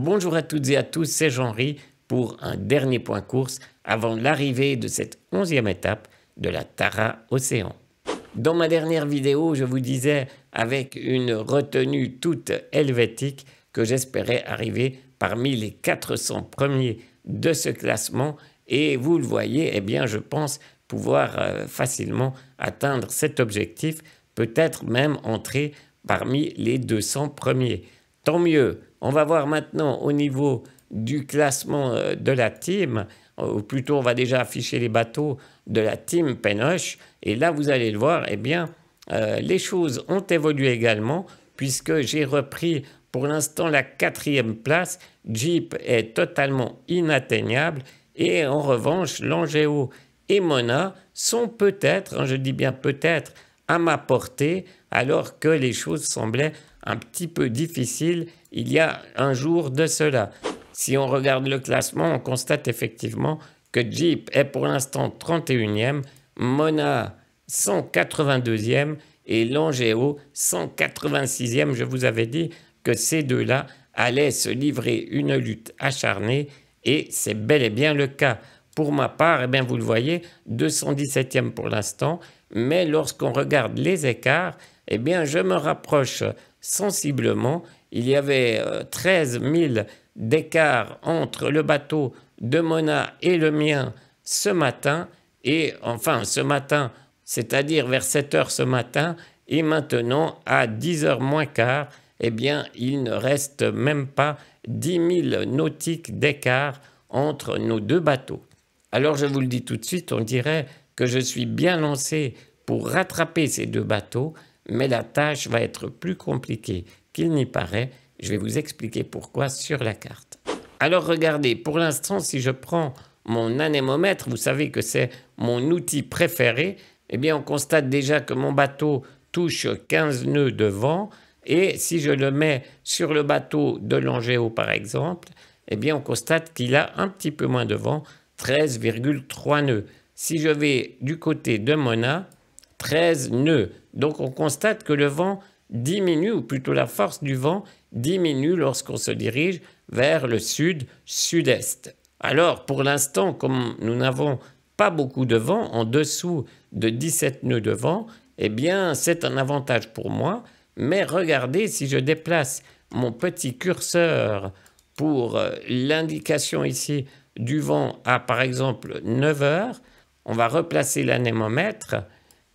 Bonjour à toutes et à tous, c'est jean Ri pour un dernier point course avant l'arrivée de cette onzième étape de la Tara Océan. Dans ma dernière vidéo, je vous disais avec une retenue toute helvétique que j'espérais arriver parmi les 400 premiers de ce classement et vous le voyez, eh bien je pense pouvoir euh, facilement atteindre cet objectif, peut-être même entrer parmi les 200 premiers. Tant mieux. On va voir maintenant au niveau du classement euh, de la team, euh, ou plutôt on va déjà afficher les bateaux de la team Penoche. Et là, vous allez le voir, eh bien, euh, les choses ont évolué également, puisque j'ai repris pour l'instant la quatrième place. Jeep est totalement inatteignable. Et en revanche, Langéo et Mona sont peut-être, hein, je dis bien peut-être, à ma portée, alors que les choses semblaient un petit peu difficile il y a un jour de cela. Si on regarde le classement, on constate effectivement que Jeep est pour l'instant 31e, Mona 182e et Langeo 186e. Je vous avais dit que ces deux-là allaient se livrer une lutte acharnée et c'est bel et bien le cas. Pour ma part, eh bien, vous le voyez, 217e pour l'instant, mais lorsqu'on regarde les écarts, eh bien, je me rapproche sensiblement. Il y avait 13 euh, 000 d'écart entre le bateau de Mona et le mien ce matin, et enfin ce matin, c'est-à-dire vers 7 heures ce matin, et maintenant à 10 heures moins quart, eh bien il ne reste même pas 10 000 nautiques d'écart entre nos deux bateaux. Alors je vous le dis tout de suite, on dirait que je suis bien lancé pour rattraper ces deux bateaux, mais la tâche va être plus compliquée qu'il n'y paraît. Je vais vous expliquer pourquoi sur la carte. Alors regardez, pour l'instant, si je prends mon anémomètre, vous savez que c'est mon outil préféré, eh bien on constate déjà que mon bateau touche 15 nœuds de vent, et si je le mets sur le bateau de Langeo, par exemple, eh bien on constate qu'il a un petit peu moins de vent, 13,3 nœuds. Si je vais du côté de Mona, 13 nœuds. Donc on constate que le vent diminue, ou plutôt la force du vent diminue lorsqu'on se dirige vers le sud-sud-est. Alors pour l'instant, comme nous n'avons pas beaucoup de vent, en dessous de 17 nœuds de vent, eh bien c'est un avantage pour moi. Mais regardez, si je déplace mon petit curseur pour euh, l'indication ici du vent à par exemple 9 heures, on va replacer l'anémomètre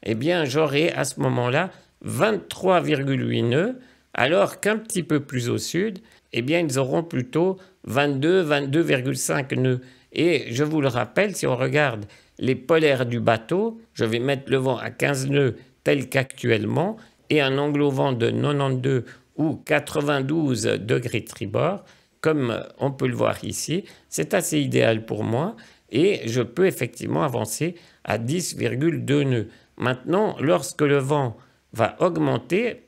eh bien j'aurai à ce moment-là 23,8 nœuds, alors qu'un petit peu plus au sud, eh bien ils auront plutôt 22, 22,5 nœuds. Et je vous le rappelle, si on regarde les polaires du bateau, je vais mettre le vent à 15 nœuds tel qu'actuellement, et un angle au vent de 92 ou 92 degrés tribord, comme on peut le voir ici, c'est assez idéal pour moi, et je peux effectivement avancer à 10,2 nœuds. Maintenant, lorsque le vent va augmenter,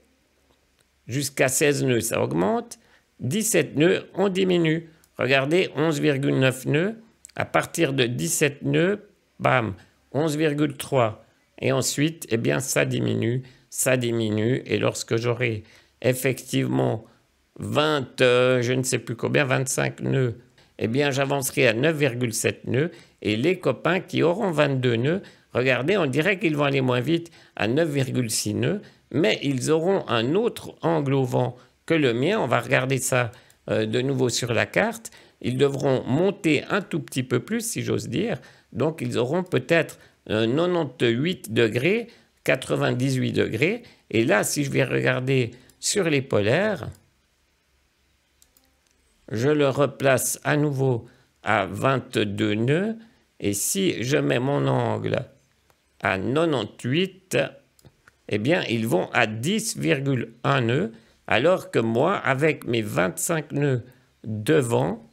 jusqu'à 16 nœuds, ça augmente, 17 nœuds, on diminue. Regardez, 11,9 nœuds, à partir de 17 nœuds, bam, 11,3. Et ensuite, eh bien, ça diminue, ça diminue, et lorsque j'aurai effectivement 20, euh, je ne sais plus combien, 25 nœuds, eh bien, j'avancerai à 9,7 nœuds, et les copains qui auront 22 nœuds Regardez, on dirait qu'ils vont aller moins vite à 9,6 nœuds, mais ils auront un autre angle au vent que le mien. On va regarder ça euh, de nouveau sur la carte. Ils devront monter un tout petit peu plus, si j'ose dire. Donc, ils auront peut-être 98 euh, degrés, 98 degrés. Et là, si je vais regarder sur les polaires, je le replace à nouveau à 22 nœuds. Et si je mets mon angle à 98, eh bien, ils vont à 10,1 nœuds, alors que moi, avec mes 25 nœuds devant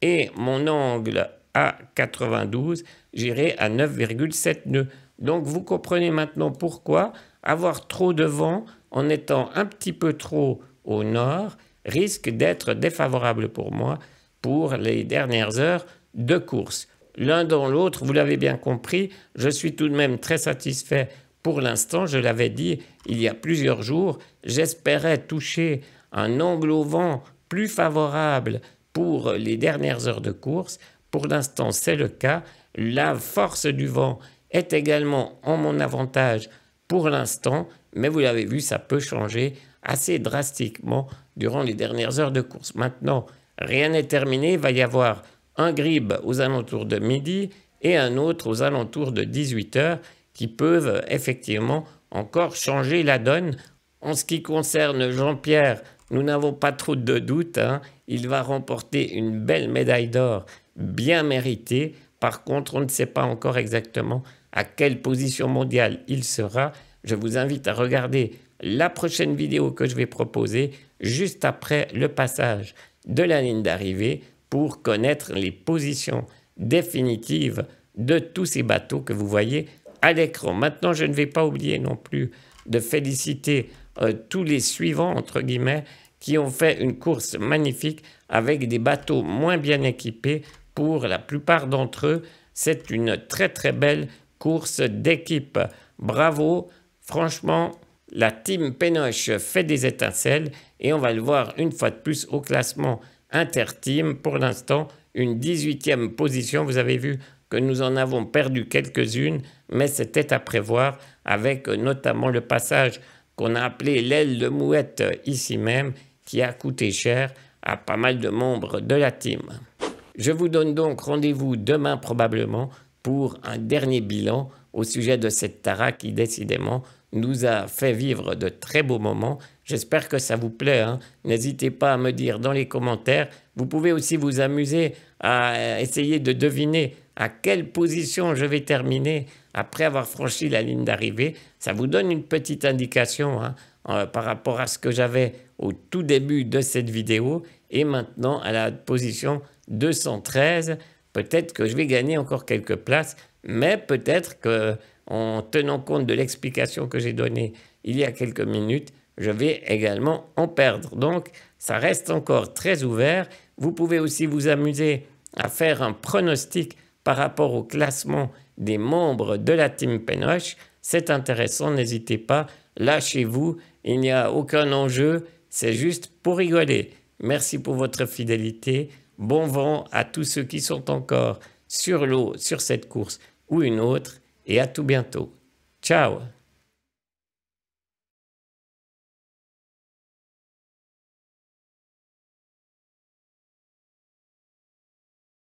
et mon angle à 92, j'irai à 9,7 nœuds. Donc, vous comprenez maintenant pourquoi avoir trop de vent en étant un petit peu trop au nord risque d'être défavorable pour moi pour les dernières heures de course l'un dans l'autre, vous l'avez bien compris, je suis tout de même très satisfait pour l'instant. Je l'avais dit il y a plusieurs jours, j'espérais toucher un angle au vent plus favorable pour les dernières heures de course. Pour l'instant, c'est le cas. La force du vent est également en mon avantage pour l'instant, mais vous l'avez vu, ça peut changer assez drastiquement durant les dernières heures de course. Maintenant, rien n'est terminé, il va y avoir un GRIB aux alentours de midi et un autre aux alentours de 18 h qui peuvent effectivement encore changer la donne. En ce qui concerne Jean-Pierre, nous n'avons pas trop de doutes. Hein. Il va remporter une belle médaille d'or, bien méritée. Par contre, on ne sait pas encore exactement à quelle position mondiale il sera. Je vous invite à regarder la prochaine vidéo que je vais proposer juste après le passage de la ligne d'arrivée pour connaître les positions définitives de tous ces bateaux que vous voyez à l'écran. Maintenant, je ne vais pas oublier non plus de féliciter euh, tous les suivants, entre guillemets, qui ont fait une course magnifique avec des bateaux moins bien équipés. Pour la plupart d'entre eux, c'est une très très belle course d'équipe. Bravo, franchement, la team Pénoche fait des étincelles et on va le voir une fois de plus au classement interteam, pour l'instant, une 18e position. Vous avez vu que nous en avons perdu quelques-unes, mais c'était à prévoir, avec notamment le passage qu'on a appelé l'aile de mouette euh, ici même, qui a coûté cher à pas mal de membres de la team. Je vous donne donc rendez-vous demain probablement pour un dernier bilan au sujet de cette Tara qui décidément nous a fait vivre de très beaux moments J'espère que ça vous plaît. Hein. N'hésitez pas à me dire dans les commentaires. Vous pouvez aussi vous amuser à essayer de deviner à quelle position je vais terminer après avoir franchi la ligne d'arrivée. Ça vous donne une petite indication hein, euh, par rapport à ce que j'avais au tout début de cette vidéo et maintenant à la position 213. Peut-être que je vais gagner encore quelques places, mais peut-être qu'en tenant compte de l'explication que j'ai donnée il y a quelques minutes, je vais également en perdre. Donc, ça reste encore très ouvert. Vous pouvez aussi vous amuser à faire un pronostic par rapport au classement des membres de la team Penoche. C'est intéressant, n'hésitez pas. Lâchez-vous, il n'y a aucun enjeu, c'est juste pour rigoler. Merci pour votre fidélité. Bon vent à tous ceux qui sont encore sur l'eau, sur cette course ou une autre, et à tout bientôt. Ciao